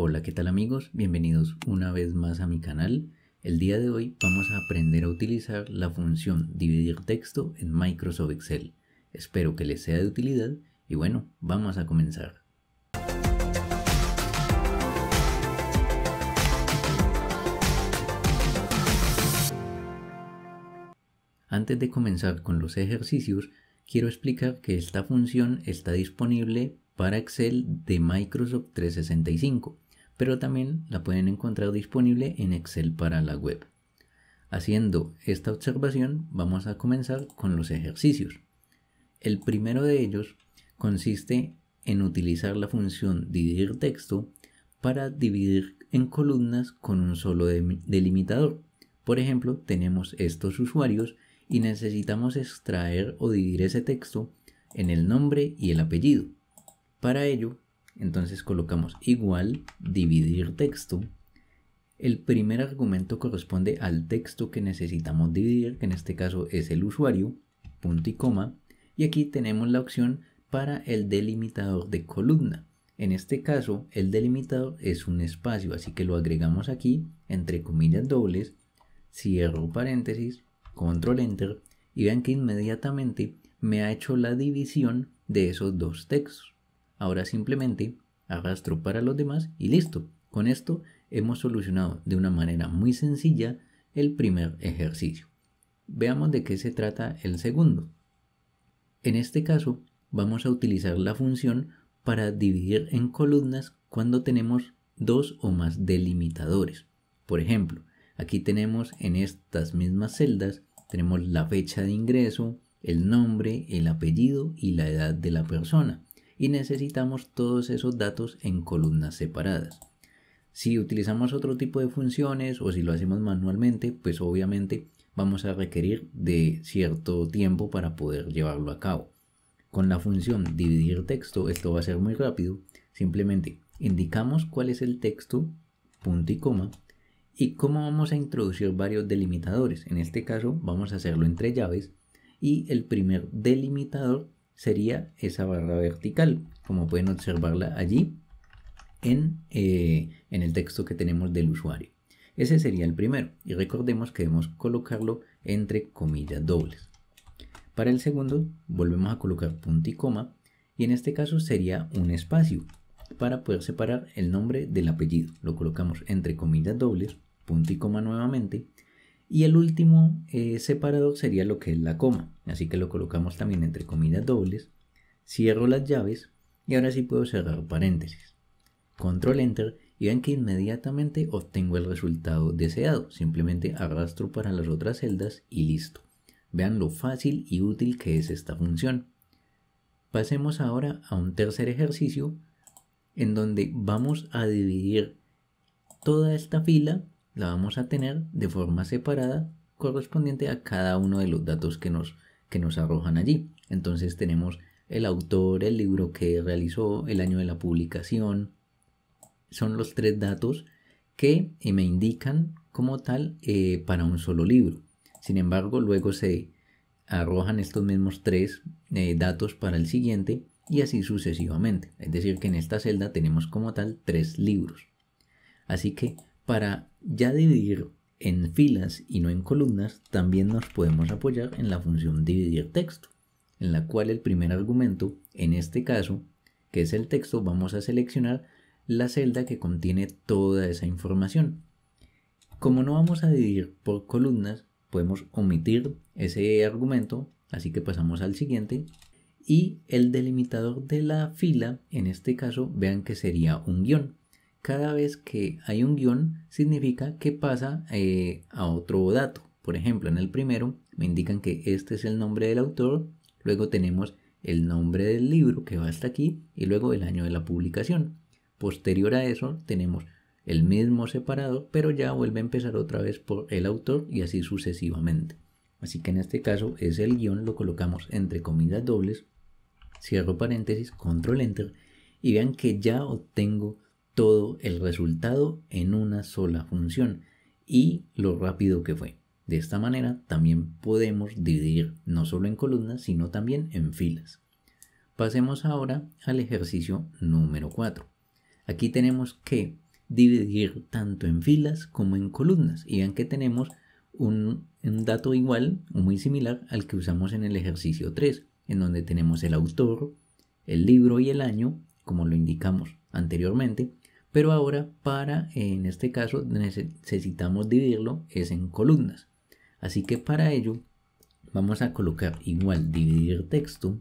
Hola, ¿qué tal amigos? Bienvenidos una vez más a mi canal. El día de hoy vamos a aprender a utilizar la función dividir texto en Microsoft Excel. Espero que les sea de utilidad y bueno, vamos a comenzar. Antes de comenzar con los ejercicios, quiero explicar que esta función está disponible para Excel de Microsoft 365 pero también la pueden encontrar disponible en Excel para la web. Haciendo esta observación, vamos a comenzar con los ejercicios. El primero de ellos consiste en utilizar la función dividir texto para dividir en columnas con un solo delimitador. Por ejemplo, tenemos estos usuarios y necesitamos extraer o dividir ese texto en el nombre y el apellido. Para ello, entonces colocamos igual, dividir texto. El primer argumento corresponde al texto que necesitamos dividir, que en este caso es el usuario, punto y coma. Y aquí tenemos la opción para el delimitador de columna. En este caso, el delimitador es un espacio, así que lo agregamos aquí, entre comillas dobles, cierro paréntesis, control enter, y vean que inmediatamente me ha hecho la división de esos dos textos. Ahora simplemente arrastro para los demás y listo. Con esto hemos solucionado de una manera muy sencilla el primer ejercicio. Veamos de qué se trata el segundo. En este caso vamos a utilizar la función para dividir en columnas cuando tenemos dos o más delimitadores. Por ejemplo, aquí tenemos en estas mismas celdas, tenemos la fecha de ingreso, el nombre, el apellido y la edad de la persona y necesitamos todos esos datos en columnas separadas. Si utilizamos otro tipo de funciones o si lo hacemos manualmente, pues obviamente vamos a requerir de cierto tiempo para poder llevarlo a cabo. Con la función dividir texto esto va a ser muy rápido. Simplemente indicamos cuál es el texto, punto y coma, y cómo vamos a introducir varios delimitadores. En este caso vamos a hacerlo entre llaves y el primer delimitador sería esa barra vertical, como pueden observarla allí eh, en, el texto que tenemos del usuario. Ese sería el primero y recordemos que debemos colocarlo entre comillas dobles. Para el segundo volvemos a colocar punto y coma y en este caso sería un espacio para poder separar el nombre del apellido. Lo colocamos entre comillas dobles, punto y coma nuevamente y el último eh, separador sería lo que es la coma. Así que lo colocamos también entre comillas dobles. Cierro las llaves y ahora sí puedo cerrar paréntesis. Control Enter y ven que inmediatamente obtengo el resultado deseado. Simplemente arrastro para las otras celdas y listo. Vean lo fácil y útil que es esta función. Pasemos ahora a un tercer ejercicio en donde vamos a dividir toda esta fila la vamos a tener de forma separada correspondiente a cada uno de los datos que nos, que nos arrojan allí. Entonces tenemos el autor, el libro que realizó, el año de la publicación. Son los tres datos que eh, me indican como tal eh, para un solo libro. Sin embargo, luego se arrojan estos mismos tres eh, datos para el siguiente y así sucesivamente. Es decir, que en esta celda tenemos como tal tres libros. Así que para ya dividir en filas y no en columnas, también nos podemos apoyar en la función dividir texto, en la cual el primer argumento, en este caso, que es el texto, vamos a seleccionar la celda que contiene toda esa información. Como no vamos a dividir por columnas, podemos omitir ese argumento, así que pasamos al siguiente. Y el delimitador de la fila, en este caso, vean que sería un guión cada vez que hay un guión significa que pasa eh, a otro dato. Por ejemplo, en el primero me indican que este es el nombre del autor, luego tenemos el nombre del libro que va hasta aquí y luego el año de la publicación. Posterior a eso tenemos el mismo separado, pero ya vuelve a empezar otra vez por el autor y así sucesivamente. Así que en este caso es el guión, lo colocamos entre comillas dobles, cierro paréntesis, control enter y vean que ya obtengo todo el resultado en una sola función y lo rápido que fue. De esta manera también podemos dividir no solo en columnas, sino también en filas. Pasemos ahora al ejercicio número 4. Aquí tenemos que dividir tanto en filas como en columnas. Y vean que tenemos un, dato igual muy similar al que usamos en el ejercicio 3, en donde tenemos el autor, el libro y el año, como lo indicamos anteriormente, pero ahora para, en este caso, necesitamos dividirlo es en columnas. Así que para ello vamos a colocar igual dividir texto,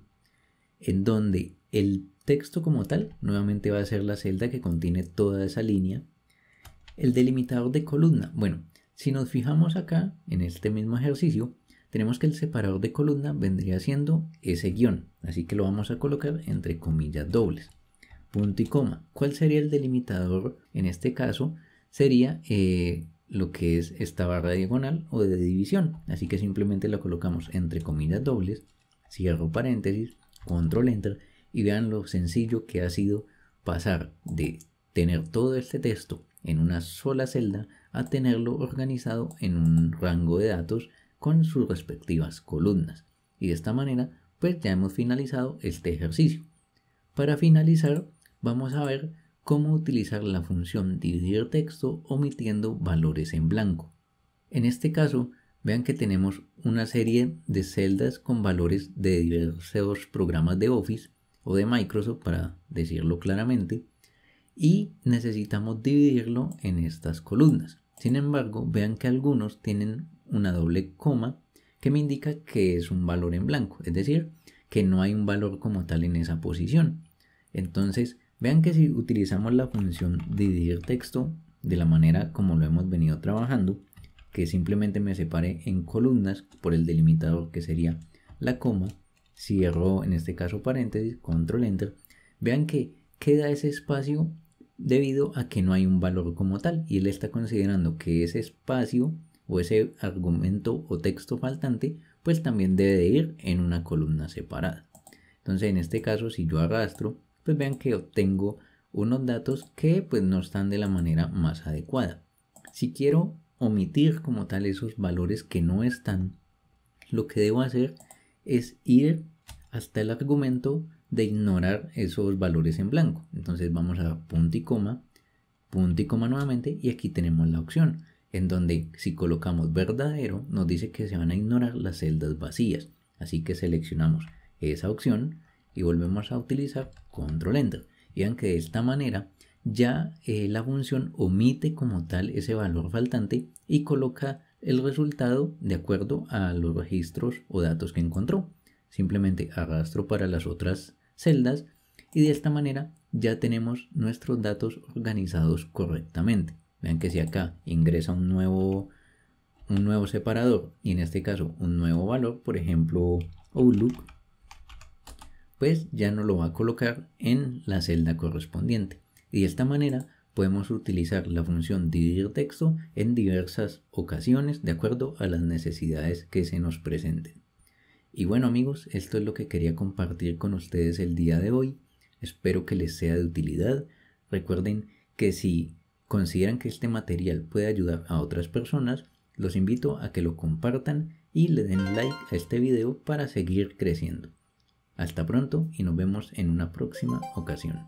en donde el texto como tal nuevamente va a ser la celda que contiene toda esa línea. El delimitador de columna. Bueno, si nos fijamos acá, en este mismo ejercicio, tenemos que el separador de columna vendría siendo ese guión. Así que lo vamos a colocar entre comillas dobles punto y coma. ¿Cuál sería el delimitador? En este caso sería eh, lo que es esta barra diagonal o de división. Así que simplemente la colocamos entre comillas dobles, cierro paréntesis, control enter y vean lo sencillo que ha sido pasar de tener todo este texto en una sola celda a tenerlo organizado en un rango de datos con sus respectivas columnas. Y de esta manera, pues ya hemos finalizado este ejercicio. Para finalizar, vamos a ver cómo utilizar la función dividir texto omitiendo valores en blanco. En este caso, vean que tenemos una serie de celdas con valores de diversos programas de Office o de Microsoft, para decirlo claramente, y necesitamos dividirlo en estas columnas. Sin embargo, vean que algunos tienen una doble coma que me indica que es un valor en blanco, es decir, que no hay un valor como tal en esa posición. Entonces, Vean que si utilizamos la función dividir texto de la manera como lo hemos venido trabajando, que simplemente me separe en columnas por el delimitador que sería la coma, cierro en este caso paréntesis, control enter, vean que queda ese espacio debido a que no hay un valor como tal y él está considerando que ese espacio o ese argumento o texto faltante pues también debe de ir en una columna separada. Entonces en este caso si yo arrastro pues vean que obtengo unos datos que pues no están de la manera más adecuada. Si quiero omitir como tal esos valores que no están, lo que debo hacer es ir hasta el argumento de ignorar esos valores en blanco. Entonces vamos a punto y coma, punto y coma nuevamente y aquí tenemos la opción en donde si colocamos verdadero nos dice que se van a ignorar las celdas vacías. Así que seleccionamos esa opción y volvemos a utilizar control enter. Y vean que de esta manera ya eh, la función omite como tal ese valor faltante y coloca el resultado de acuerdo a los registros o datos que encontró. Simplemente arrastro para las otras celdas y de esta manera ya tenemos nuestros datos organizados correctamente. Vean que si acá ingresa un nuevo, un nuevo separador y en este caso un nuevo valor, por ejemplo Outlook, pues ya no lo va a colocar en la celda correspondiente. Y de esta manera podemos utilizar la función dividir texto en diversas ocasiones de acuerdo a las necesidades que se nos presenten. Y bueno amigos, esto es lo que quería compartir con ustedes el día de hoy. Espero que les sea de utilidad. Recuerden que si consideran que este material puede ayudar a otras personas, los invito a que lo compartan y le den like a este video para seguir creciendo. Hasta pronto y nos vemos en una próxima ocasión.